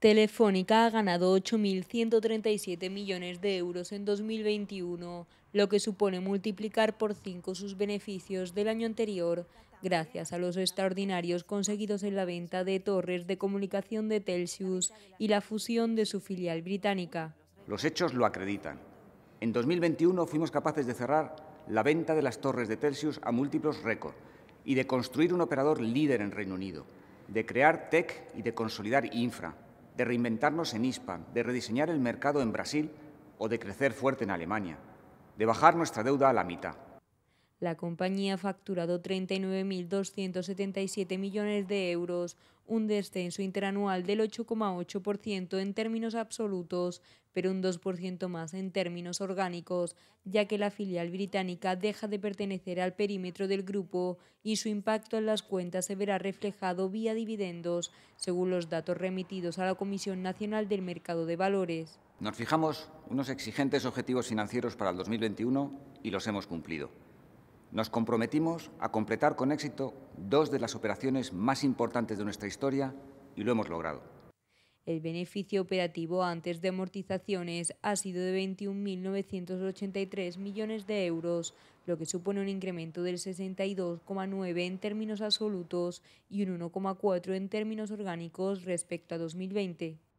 Telefónica ha ganado 8.137 millones de euros en 2021, lo que supone multiplicar por cinco sus beneficios del año anterior, gracias a los extraordinarios conseguidos en la venta de torres de comunicación de Telsius y la fusión de su filial británica. Los hechos lo acreditan. En 2021 fuimos capaces de cerrar la venta de las torres de Telsius a múltiplos récord y de construir un operador líder en Reino Unido, de crear tech y de consolidar infra de reinventarnos en ISPA, de rediseñar el mercado en Brasil o de crecer fuerte en Alemania, de bajar nuestra deuda a la mitad. La compañía ha facturado 39.277 millones de euros, un descenso interanual del 8,8% en términos absolutos, pero un 2% más en términos orgánicos, ya que la filial británica deja de pertenecer al perímetro del grupo y su impacto en las cuentas se verá reflejado vía dividendos, según los datos remitidos a la Comisión Nacional del Mercado de Valores. Nos fijamos unos exigentes objetivos financieros para el 2021 y los hemos cumplido nos comprometimos a completar con éxito dos de las operaciones más importantes de nuestra historia y lo hemos logrado. El beneficio operativo antes de amortizaciones ha sido de 21.983 millones de euros, lo que supone un incremento del 62,9 en términos absolutos y un 1,4 en términos orgánicos respecto a 2020.